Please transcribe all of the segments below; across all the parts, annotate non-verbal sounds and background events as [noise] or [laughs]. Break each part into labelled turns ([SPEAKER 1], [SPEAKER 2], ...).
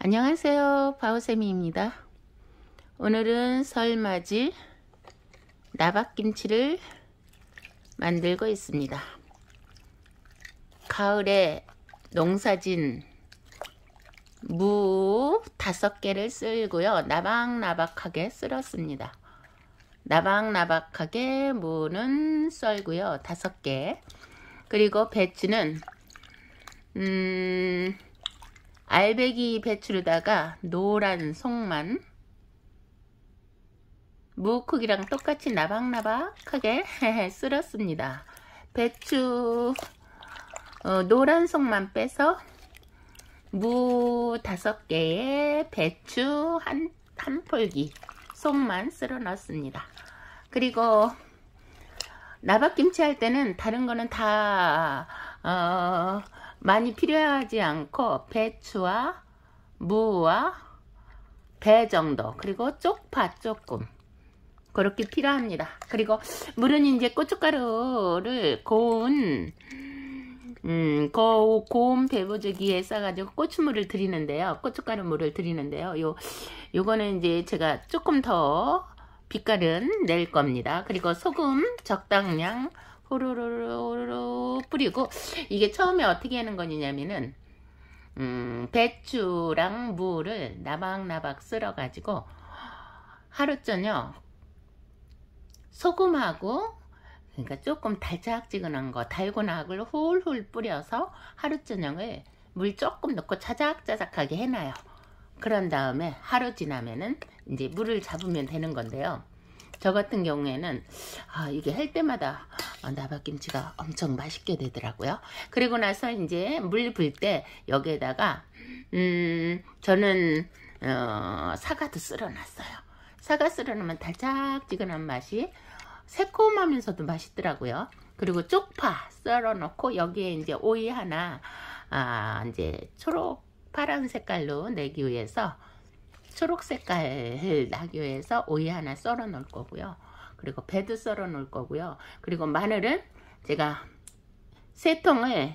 [SPEAKER 1] 안녕하세요. 바오쌤이입니다. 오늘은 설맞이 나박김치를 만들고 있습니다. 가을에 농사진 무 다섯 개를 쓸고요. 나박나박하게 쓸었습니다. 나박나박하게 무는 썰고요. 다섯 개. 그리고 배추는 음... 알배기 배추에다가 노란 속만 무 크기랑 똑같이 나박나박하게 [laughs] 쓸었습니다. 배추 어, 노란 속만 빼서 무 다섯 개에 배추 한, 한 폴기 속만 쓸어 넣었습니다. 그리고 나박김치 할 때는 다른 거는 다 어, 많이 필요하지 않고 배추와 무와 배 정도 그리고 쪽파 조금 그렇게 필요합니다. 그리고 물은 이제 고춧가루를 고운 음, 고, 운 배부주기에 싸가지고 고추물을 드리는데요. 고춧가루 물을 드리는데요. 요, 요거는 이제 제가 조금 더 빛깔은 낼 겁니다. 그리고 소금 적당량, 호로로로 뿌리고 이게 처음에 어떻게 하는 거냐면은 음, 배추랑 무를 나박나박 썰어 가지고 하루 전요 소금하고 그러니까 조금 달짝지근한 거 달고나악을 훌훌 뿌려서 하루 저녁을 물 조금 넣고 자작자작하게 해놔요 그런 다음에 하루 지나면은 이제 물을 잡으면 되는 건데요 저 같은 경우에는 아, 이게 할 때마다 어, 나박김치가 엄청 맛있게 되더라고요. 그리고 나서 이제 물 불 때 여기에다가 음 저는 어 사과도 썰어놨어요 사과 썰어놓으면 달짝지근한 맛이 새콤하면서도 맛있더라고요. 그리고 쪽파 썰어놓고 여기에 이제 오이 하나 아 이제 초록 파란 색깔로 내기 위해서 초록 색깔 나교에서 오이 하나 썰어 놓을 거고요. 그리고 배도 썰어 놓을 거고요. 그리고 마늘은 제가 세 통을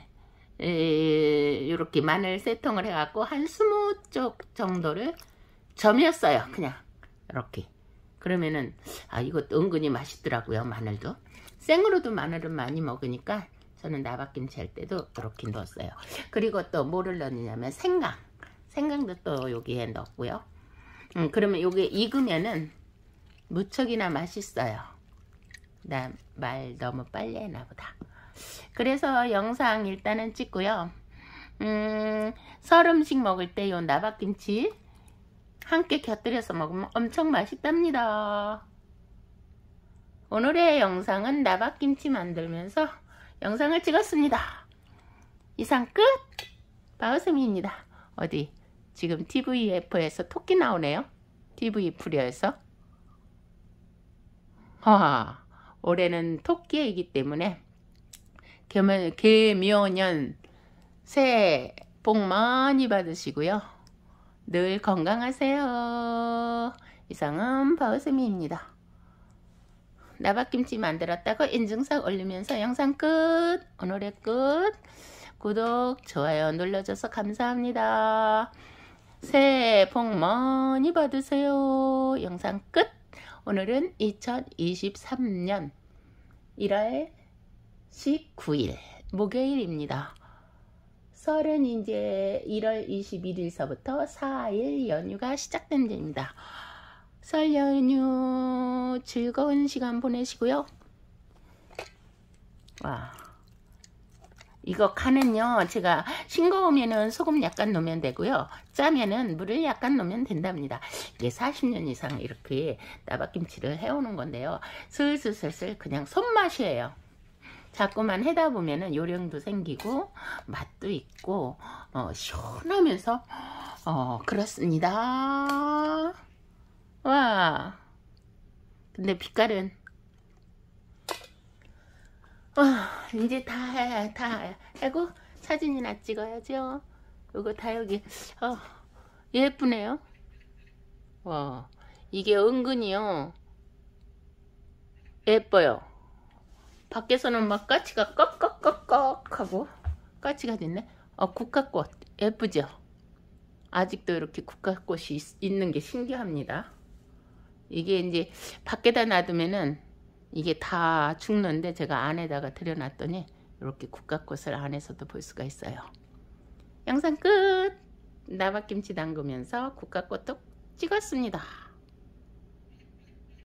[SPEAKER 1] 이렇게 마늘 세 통을 해갖고 한 스무 쪽 정도를 점였어요 그냥 이렇게. 그러면은 아 이것도 은근히 맛있더라고요. 마늘도. 생으로도 마늘은 많이 먹으니까 저는 나박김치 할 때도 이렇게 넣었어요. 그리고 또 뭐를 넣느냐면 생강. 생강도 또 여기에 넣었고요. 음, 그러면 요게 익으면은 무척이나 맛있어요. 나 말 너무 빨리 했나 보다. 그래서 영상 일단은 찍고요. 음, 설 음식 먹을 때 요 나박김치 함께 곁들여서 먹으면 엄청 맛있답니다. 오늘의 영상은 나박김치 만들면서 영상을 찍었습니다. 이상 끝! 바우쌤입니다. 어디? 지금 TVF에서 토끼 나오네요. TV 프리에서. 아, 올해는 토끼이기 때문에 개묘년 새해 복 많이 받으시고요. 늘 건강하세요. 이상은 바우쌤입니다. 나박김치 만들었다고 인증샷 올리면서 영상 끝! 오늘의 끝! 구독, 좋아요 눌러줘서 감사합니다. 새해 복 많이 받으세요. 영상 끝. 오늘은 2023년 1월 19일 목요일입니다. 설은 이제 1월 21일서부터 4일 연휴가 시작된 데입니다. 설 연휴 즐거운 시간 보내시고요. 와. 이거 간은요 제가 싱거우면은 소금 약간 넣으면 되고요 짜면은 물을 약간 넣으면 된답니다 이게 40년 이상 이렇게 나박김치를 해오는 건데요 슬슬슬슬 그냥 손맛이에요 자꾸만 해다 보면은 요령도 생기고 맛도 있고 어, 시원하면서 어, 그렇습니다 와 근데 빛깔은 어, 이제 다 해, 다 해. 하고 사진이나 찍어야죠. 이거 다 여기, 어, 예쁘네요. 와, 이게 은근히요, 예뻐요. 밖에서는 막 까치가 꺽꺽꺽꺽 하고, 까치가 됐네. 어, 국화꽃, 예쁘죠? 아직도 이렇게 국화꽃이 있, 는게 신기합니다. 이게 이제 밖에다 놔두면은 이게 다 죽는데 제가 안에다가 들여놨더니 이렇게 국화꽃을 안에서도 볼 수가 있어요. 영상 끝! 나박김치 담그면서 국화꽃도 찍었습니다.